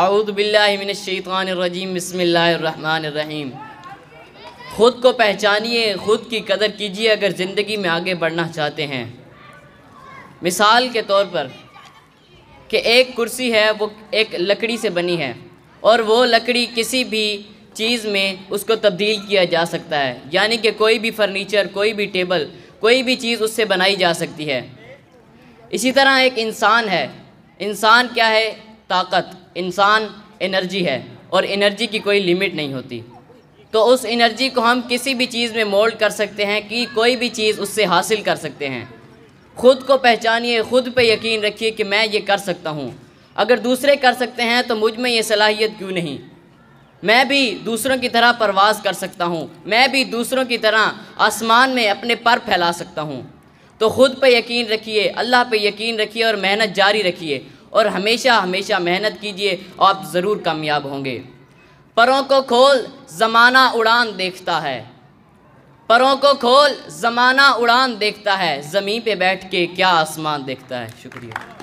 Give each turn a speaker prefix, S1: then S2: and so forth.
S1: आऊदबिल्लिमिनशैतरजीम बसमीम ख़ुद को पहचानिए ख़ुद की कदर कीजिए अगर ज़िंदगी में आगे बढ़ना चाहते हैं मिसाल के तौर पर कि एक कुर्सी है वो एक लकड़ी से बनी है और वो लकड़ी किसी भी चीज़ में उसको तब्दील किया जा सकता है यानी कि कोई भी फर्नीचर कोई भी टेबल कोई भी चीज़ उससे बनाई जा सकती है इसी तरह एक इंसान है इंसान क्या है ताकत इंसान एनर्जी है और एनर्जी की कोई लिमिट नहीं होती तो उस एनर्जी को हम किसी भी चीज़ में मोल्ड कर सकते हैं कि कोई भी चीज़ उससे हासिल कर सकते हैं ख़ुद को पहचानिए ख़ुद पे यकीन रखिए कि मैं ये कर सकता हूँ अगर दूसरे कर सकते हैं तो मुझ में ये सलाहियत क्यों नहीं मैं भी दूसरों की तरह परवाज कर सकता हूँ मैं भी दूसरों की तरह आसमान में अपने पर फैला सकता हूँ तो ख़ुद पर यकीन रखिए अल्लाह पर यकीन रखिए और मेहनत जारी रखिए और हमेशा हमेशा मेहनत कीजिए आप ज़रूर कामयाब होंगे परों को खोल ज़माना उड़ान देखता है परों को खोल ज़माना उड़ान देखता है ज़मीन पे बैठ के क्या आसमान देखता है शुक्रिया